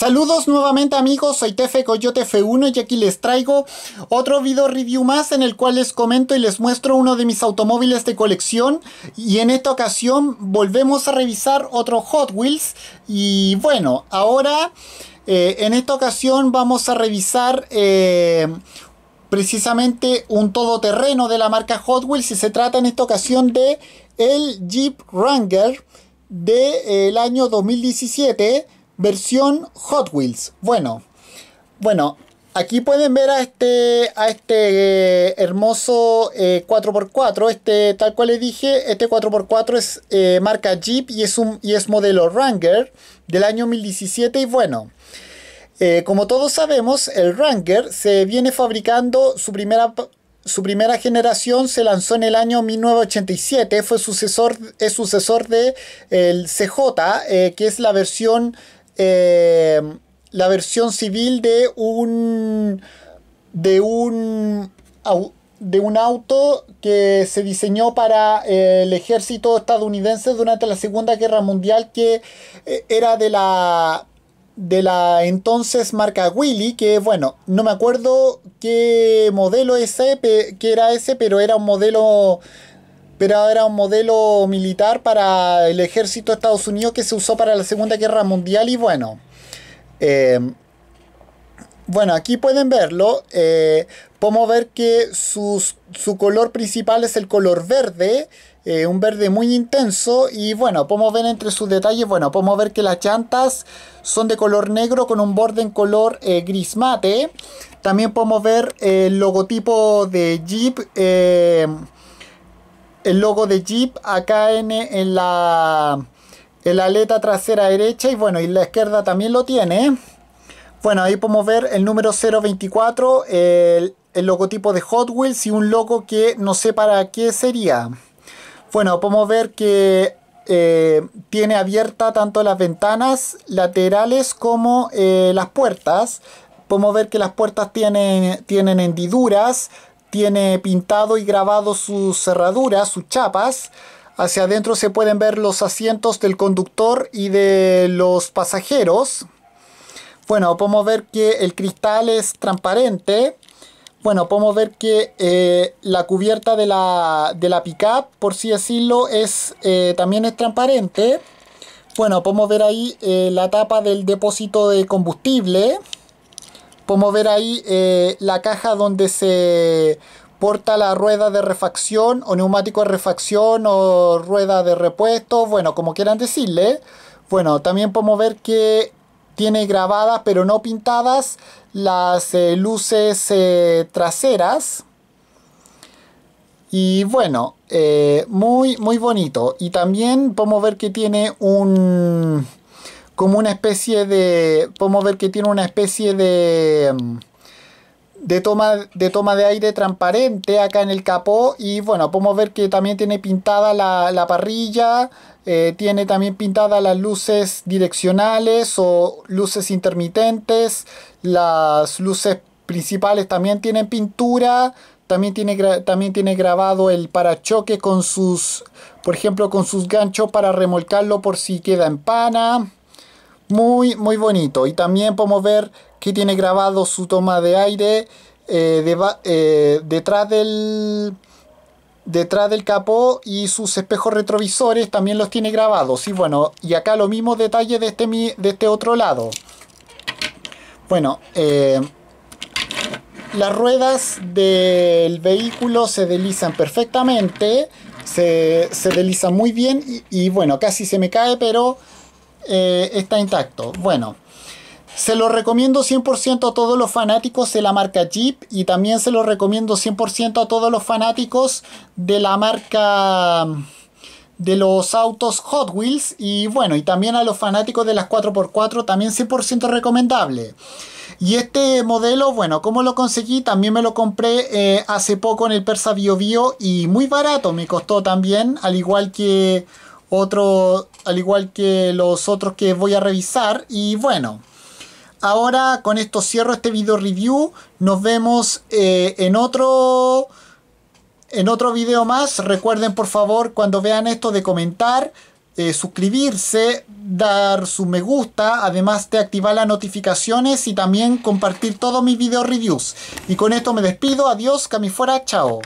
Saludos nuevamente amigos, soy Tefe Coyote F1 y aquí les traigo otro video review más en el cual les comento y les muestro uno de mis automóviles de colección y en esta ocasión volvemos a revisar otro Hot Wheels y bueno, ahora eh, en esta ocasión vamos a revisar eh, precisamente un todoterreno de la marca Hot Wheels y se trata en esta ocasión de el Jeep Wrangler del de, eh, año 2017 versión Hot Wheels. Bueno, bueno, aquí pueden ver a este, a este eh, hermoso 4x4. Eh, este, tal cual le dije, este 4x4 es eh, marca Jeep y es, un, y es modelo Ranger del año 2017 y bueno. como todos sabemos, el Ranger se viene fabricando su primera su primera generación se lanzó en el año 1987, fue sucesor, es sucesor de el CJ, que es la versión eh, la versión civil de un de un de un auto que se diseñó para eh, el ejército estadounidense durante la Segunda Guerra Mundial que eh, era de la de la entonces marca Willy, que bueno, no me acuerdo qué modelo ese, que era ese, pero era un modelo pero era un modelo militar para el ejército de Estados Unidos que se usó para la Segunda Guerra Mundial y bueno. Eh, bueno, aquí pueden verlo. Eh, podemos ver que su color principal es el color verde. Eh, un verde muy intenso y bueno, podemos ver entre sus detalles, bueno, podemos ver que las chantas son de color negro con un borde en color gris mate. También podemos ver el logotipo de Jeep el logo de Jeep acá en, la aleta trasera derecha y bueno y la izquierda también lo tiene ¿eh? bueno ahí podemos ver el número 024 el, logotipo de Hot Wheels y un logo que no sé para qué sería bueno podemos ver que eh, tiene abierta tanto las ventanas laterales como eh, las puertas podemos ver que las puertas tienen, tienen hendiduras tiene pintado y grabado sus cerraduras, sus chapas. Hacia adentro se pueden ver los asientos del conductor y de los pasajeros. Bueno, podemos ver que el cristal es transparente. Bueno, podemos ver que eh, la cubierta de la, de la pick-up, por así decirlo, es, eh, también es transparente. Bueno, podemos ver ahí eh, la tapa del depósito de combustible. Podemos ver ahí eh, la caja donde se porta la rueda de refacción o neumático de refacción o rueda de repuesto, bueno, como quieran decirle. Bueno, también podemos ver que tiene grabadas pero no pintadas las eh, luces eh, traseras. Y bueno, muy, muy bonito. Y también podemos ver que tiene un, como una especie de. Podemos ver que tiene una especie de. Mm, de toma, de toma de aire transparente acá en el capó. Y bueno, podemos ver que también tiene pintada la, parrilla. Eh, tiene también pintadas las luces direccionales o luces intermitentes. Las luces principales también tienen pintura. También tiene, también tiene grabado el parachoque con sus, por ejemplo, con sus ganchos para remolcarlo por si queda en pana. Muy, muy bonito. Y también podemos ver que tiene grabado su toma de aire eh, eh, detrás del detrás del capó y sus espejos retrovisores también los tiene grabados. Y bueno, y acá lo mismo detalle de este, de este otro lado. Bueno, eh, las ruedas del vehículo se deslizan perfectamente, se, se deslizan muy bien y bueno, casi se me cae, pero eh, está intacto. Bueno, se lo recomiendo 100% a todos los fanáticos de la marca Jeep y también se lo recomiendo 100% a todos los fanáticos de la marca de los autos Hot Wheels y bueno, y también a los fanáticos de las 4x4, también 100% recomendable. Y este modelo, bueno, ¿cómo lo conseguí? También me lo compré eh, hace poco en el Persa Bio Bio y muy barato me costó también, al igual que otro al igual que los otros que voy a revisar y bueno ahora con esto cierro este video review nos vemos eh, en otro en otro video más recuerden por favor cuando vean esto de comentar eh, suscribirse, dar su me gusta, además de activar las notificaciones y también compartir todos mis video reviews. Y con esto me despido, adiós, cami fuera, chao.